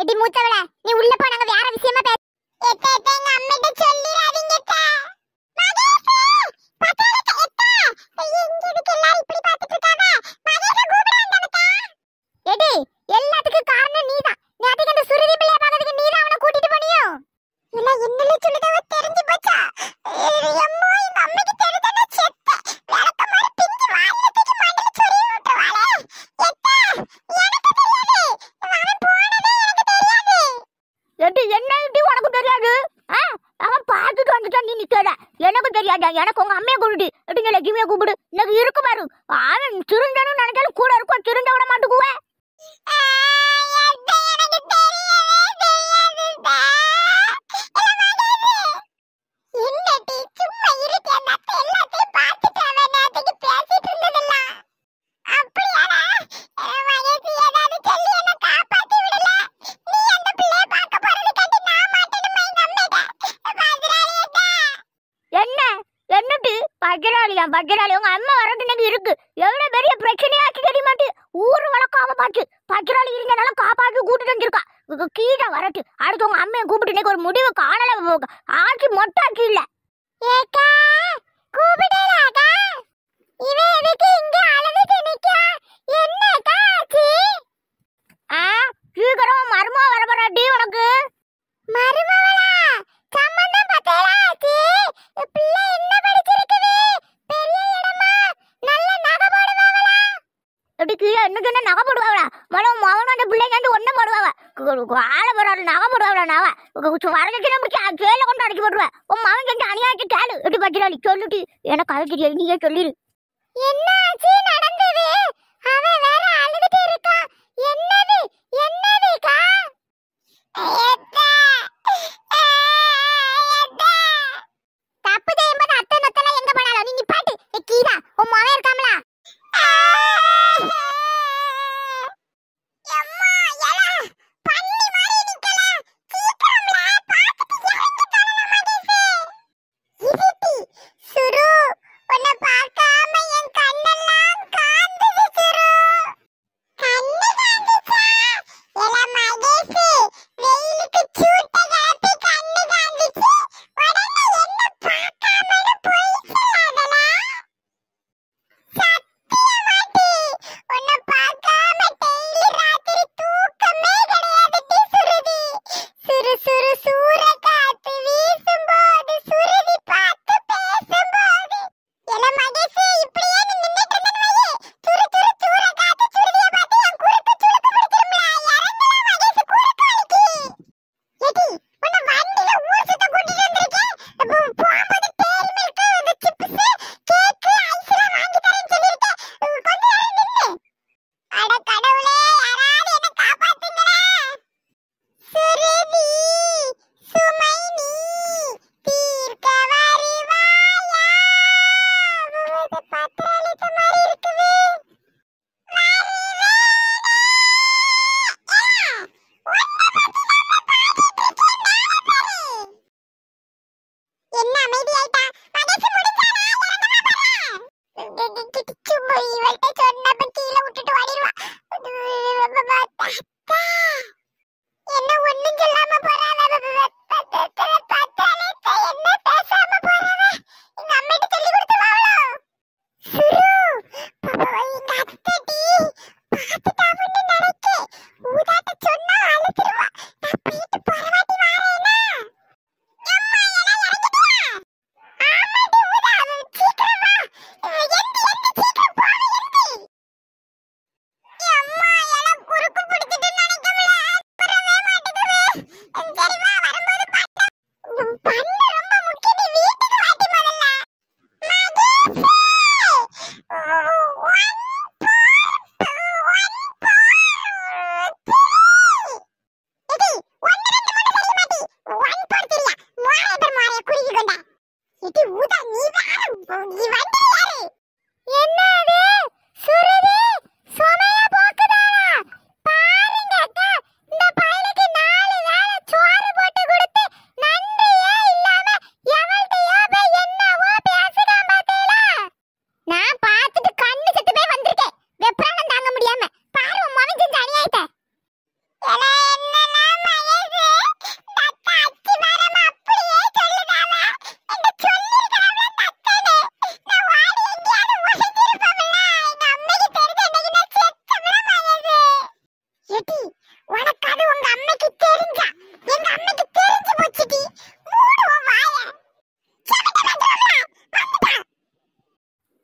eddy மூத்தவள நீ உள்ள போ நாங்க வேற விஷயமா பேச எட்ட எட்ட எங்க அம்மிட்ட சொல்லு நிக்காத எனக்கு தெரியாதா எனக்கு உங்க அம்மையை கூப்பிடு அப்படின்னு லட்சுமியை கூப்பிடு எனக்கு இருக்கு பாரு அவன் திருந்தனும் நினைச்சாலும் கூட இருக்கும் திருந்த விட மாட்டுக்குவே வஜ்ராலியா வஜ்ராலி உங்க அம்மா வரது இன்னைக்கு இருக்கு எவ்வளவு பெரிய பிரச்சனையாச்சு தெரிய மாட்டு ஊரு வளர்க்காம பாத்து பக்கராளி இருந்தனால காப்பாக்கி கூட்டு வந்திருக்கா கீழே வரட்டு அடுத்து உங்க அம்மையை கூப்பிட்டு இன்னைக்கு ஒரு முடிவு காணல ஆட்சி மொட்டாட்சி இல்லை என்னக்கு என்ன நகை போடுவாங்களா மனம் மகனும் அந்த பிள்ளைங்க ஒன்றும் போடுவாங்க ஆளை போடுறாரு நகை போடுவாங்களா நகை வரதுக்கு நமக்கு கேள கொண்டு அடைச்சி போடுவேன் உன் மகன் கேட்டு அணியாக்கி கேளு எப்படி பச்சிடாளி சொல்லிட்டு எனக்கு அது தெரியாது நீயே சொல்லிடு என்ன ஆச்சு நடந்தது அவன் வேற என்னது என்னதுக்கா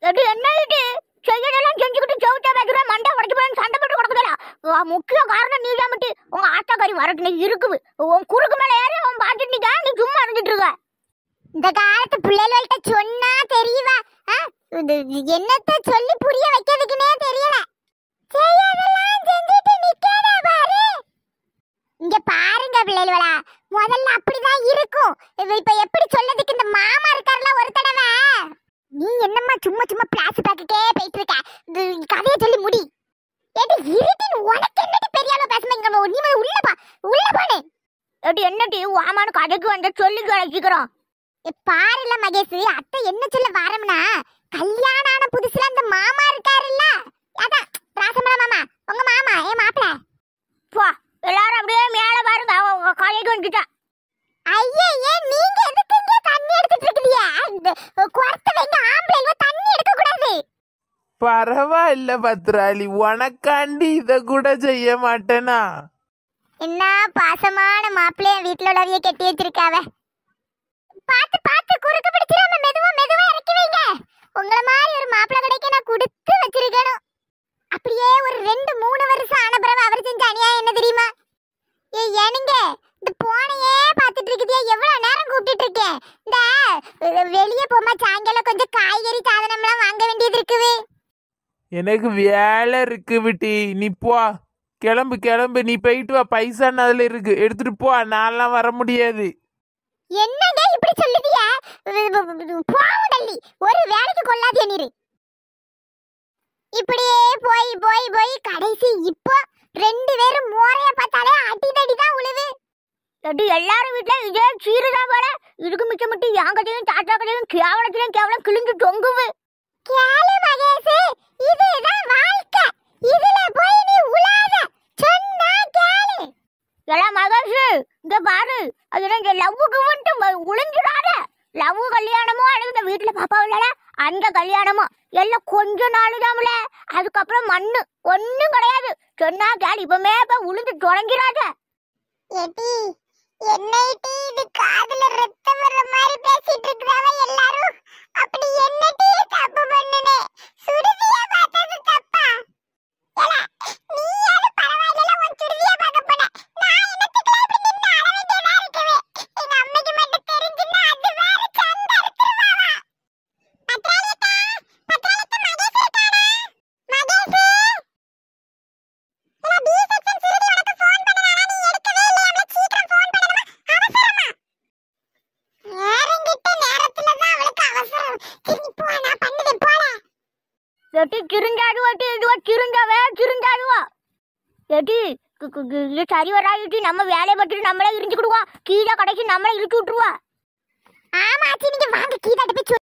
எது என்ன இது செய்யறதெல்லாம் செஞ்சுக்கிட்டு செவுத்தா வைக்கிற மண்டை உடைச்சு போய் சண்டை போட்டு கொடுக்குதா முக்கிய காரணம் நீ தான் மட்டும் உங்க ஆத்தாக்காரி வரட்டு இருக்குது உன் குறுக்கு மேல ஏறி உன் பாத்துட்டு நீ நீ சும்மா இருந்துட்டு இருக்க இந்த காலத்து பிள்ளைகள்கிட்ட சொன்னா தெரியவா என்னத்த சொல்லி புரிய வைக்கிறதுக்குன்னே தெரியல செய்யாதெல்லாம் செஞ்சுட்டு நிக்காத பாரு இங்க பாருங்க பிள்ளைகளா முதல்ல அப்படிதான் இருக்கும் இப்ப எப்படி சொல்லதுக்கு இந்த மாமா இருக்காருல ஒரு தடவை நீ என்னம்மா சும்மா சும்மா பிளாஸ் பார்த்துட்டே போயிட்டு இருக்க கதையை சொல்லி முடி ஏடி இருட்டின் உனக்கு என்னடி பெரியால பேசுமா இங்க நீ வந்து உள்ள பா உள்ள போனே ஏடி என்னடி வாமானு கதைக்கு வந்த சொல்லி ஏ பாருல மகேஷ் அத்தை என்ன சொல்ல வரம்னா கல்யாணம் ஆன புதுசுல அந்த மாமா இருக்காருல்ல அதான் பரவாயில்ல பத்ராளி உனக்காண்டி இத கூட செய்ய மாட்டேனா என்ன பாசமான மாப்பிள்ளைய வீட்டுல உள்ளவைய கட்டி வச்சிருக்காவ பாத்து பாத்து குறுக்கு பிடிச்சிடாம மெதுவா மெதுவா இறக்கி வைங்க உங்கள மாதிரி ஒரு மாப்பிள்ளை கிடைக்க நான் கொடுத்து வச்சிருக்கணும் அப்படியே ஒரு ரெண்டு மூணு வருஷம் ஆன பிறகு அவர் செஞ்ச அநியாயம் என்ன தெரியுமா ஏ ஏனுங்க இந்த போனையே பாத்துட்டு இருக்குதே எவ்வளவு நேரம் கூப்பிட்டு இருக்கேன் இந்த வெளியே போமா சாயங்காலம் கொஞ்சம் காய்கறி சாதனம்லாம் வாங்க வேண்டியது இருக்குது எனக்கு வேலை இருக்கு விட்டி நீ போ கிளம்பு கிளம்பு நீ போயிட்டு வா பைசான்னு அதில் இருக்கு எடுத்துட்டு போ நான்லாம் வர முடியாது என்னங்க இப்படி சொல்லுதிய போவதல்லி ஒரு வேலைக்கு கொள்ளாதிய நீரு இப்படியே போய் போய் போய் கடைசி இப்போ ரெண்டு பேரும் மோரைய பார்த்தாலே அடி அடிதடி தான் உழுவு எட்டு எல்லாரும் வீட்ல இதே சீரு தான் போல இதுக்கு மிச்சம் மட்டும் என் கதையும் தாத்தா கதையும் கேவலத்திலும் கேவலம் கிழிஞ்சு தொங்குவு கேளு இங்க பாரு அது இங்க லவ்வுக்கு மட்டும் லவ் கல்யாணமோ அல்லது வீட்டுல பாப்பா இல்லடா அந்த கல்யாணமோ எல்லாம் கொஞ்ச நாள் அதுக்கப்புறம் மண்ணு ஒன்னும் கிடையாது சொன்னா கேள் இப்பமே இப்ப உளுந்து தொடங்கிறாத என்ன எட்டி கிருங்காடுவா இதுவா கிருங்காவே கிருங்காடுவா எட்டி இது சரி வராது நம்ம வேலையை பட்டு நம்மளே இருந்து கொடுவா கீழே கடைக்கு நம்மளே இழுக்கி விட்டுருவா ஆமா ஆச்சு நீங்க வாங்க கீழே போய்